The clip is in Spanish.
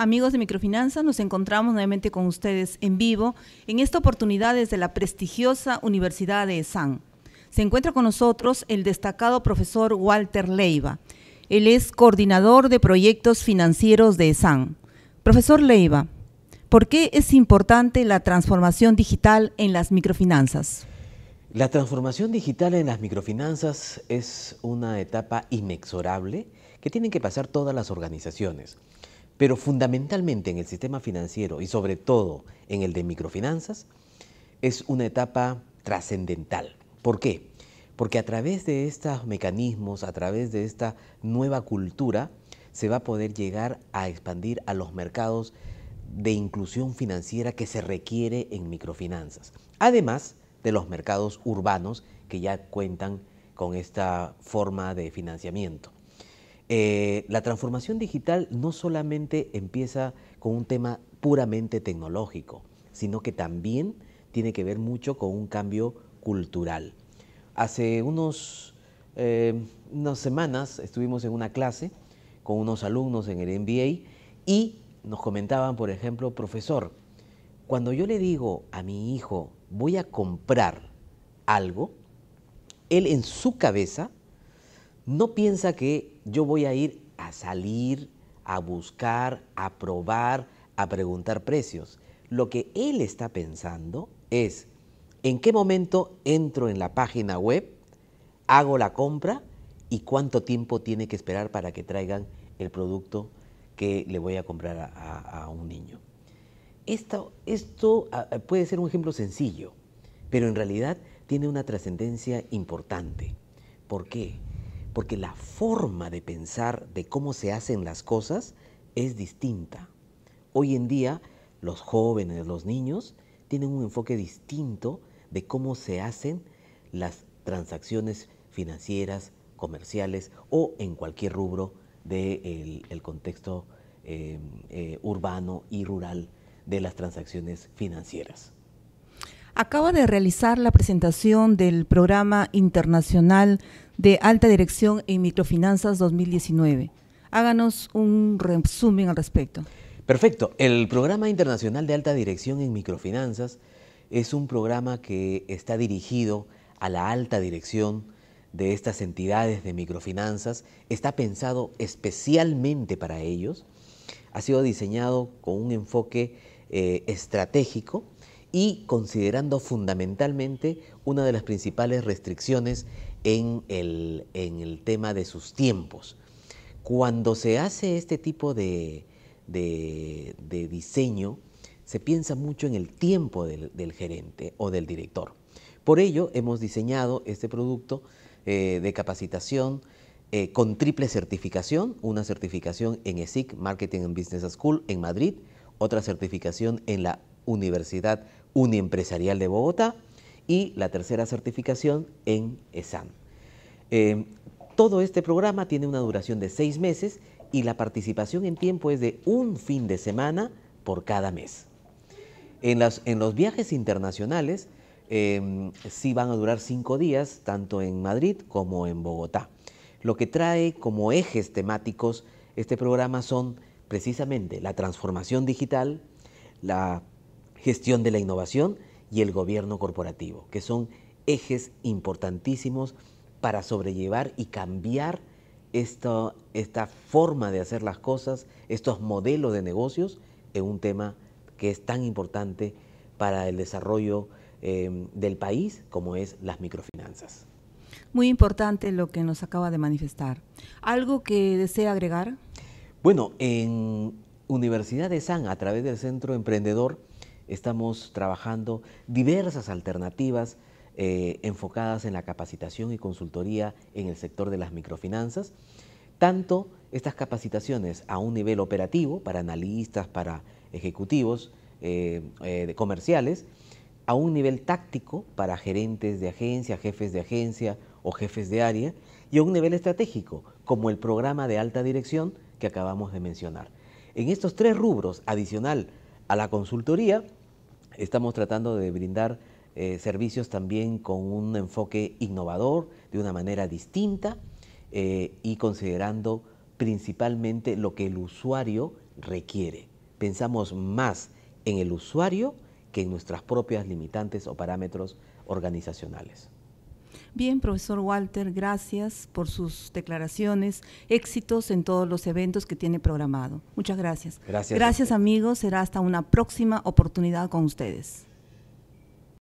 Amigos de Microfinanzas, nos encontramos nuevamente con ustedes en vivo en esta oportunidad desde la prestigiosa Universidad de ESAN. Se encuentra con nosotros el destacado profesor Walter Leiva. Él es coordinador de proyectos financieros de ESAN. Profesor Leiva, ¿por qué es importante la transformación digital en las microfinanzas? La transformación digital en las microfinanzas es una etapa inexorable que tienen que pasar todas las organizaciones. Pero fundamentalmente en el sistema financiero y sobre todo en el de microfinanzas, es una etapa trascendental. ¿Por qué? Porque a través de estos mecanismos, a través de esta nueva cultura, se va a poder llegar a expandir a los mercados de inclusión financiera que se requiere en microfinanzas. Además de los mercados urbanos que ya cuentan con esta forma de financiamiento. Eh, la transformación digital no solamente empieza con un tema puramente tecnológico, sino que también tiene que ver mucho con un cambio cultural. Hace unos, eh, unas semanas estuvimos en una clase con unos alumnos en el MBA y nos comentaban, por ejemplo, profesor, cuando yo le digo a mi hijo, voy a comprar algo, él en su cabeza no piensa que yo voy a ir a salir, a buscar, a probar, a preguntar precios. Lo que él está pensando es, ¿en qué momento entro en la página web, hago la compra y cuánto tiempo tiene que esperar para que traigan el producto que le voy a comprar a, un niño? Esto, esto ah, ah, puede ser un ejemplo sencillo, pero en realidad tiene una trascendencia importante. ¿Por qué? porque la forma de pensar de cómo se hacen las cosas es distinta. Hoy en día los jóvenes, los niños, tienen un enfoque distinto de cómo se hacen las transacciones financieras, comerciales o en cualquier rubro del contexto eh, eh, urbano y rural de las transacciones financieras acaba de realizar la presentación del Programa Internacional de Alta Dirección en Microfinanzas 2019. Háganos un resumen al respecto. Perfecto. El Programa Internacional de Alta Dirección en Microfinanzas es un programa que está dirigido a la alta dirección de estas entidades de microfinanzas. Está pensado especialmente para ellos. Ha sido diseñado con un enfoque eh, estratégico y considerando fundamentalmente una de las principales restricciones en el, tema de sus tiempos. Cuando se hace este tipo de, diseño, se piensa mucho en el tiempo del, gerente o del director. Por ello, hemos diseñado este producto eh, de capacitación eh, con triple certificación, una certificación en ESIC, Marketing and Business School, en Madrid, otra certificación en la Universidad Uniempresarial de Bogotá y la tercera certificación en ESAM. Eh, todo este programa tiene una duración de seis meses y la participación en tiempo es de un fin de semana por cada mes. En, las, en los viajes internacionales em, sí van a durar cinco días, tanto en Madrid como en Bogotá. Lo que trae como ejes temáticos este programa son precisamente la transformación digital, la gestión de la innovación y el gobierno corporativo, que son ejes importantísimos para sobrellevar y cambiar esta, esta forma de hacer las cosas, estos modelos de negocios, en un tema que es tan importante para el desarrollo em, del país como es las microfinanzas. Muy importante lo que nos acaba de manifestar. ¿Algo que desea agregar? Bueno, en Universidad de San, a través del Centro Emprendedor, Estamos trabajando diversas alternativas eh, enfocadas en la capacitación y consultoría en el sector de las microfinanzas. Tanto estas capacitaciones a un nivel operativo, para analistas, para ejecutivos eh, eh, comerciales, a un nivel táctico para gerentes de agencia, jefes de agencia o jefes de área, y a un nivel estratégico, como el programa de alta dirección que acabamos de mencionar. En estos tres rubros, adicional a la consultoría, Estamos tratando de brindar eh, servicios también con un enfoque innovador, de una manera distinta eh, y considerando principalmente lo que el usuario requiere. Pensamos más en el usuario que en nuestras propias limitantes o parámetros organizacionales. Bien, profesor Walter, gracias por sus declaraciones, éxitos en todos los eventos que tiene programado. Muchas gracias. Gracias. Gracias amigos, será hasta una próxima oportunidad con ustedes.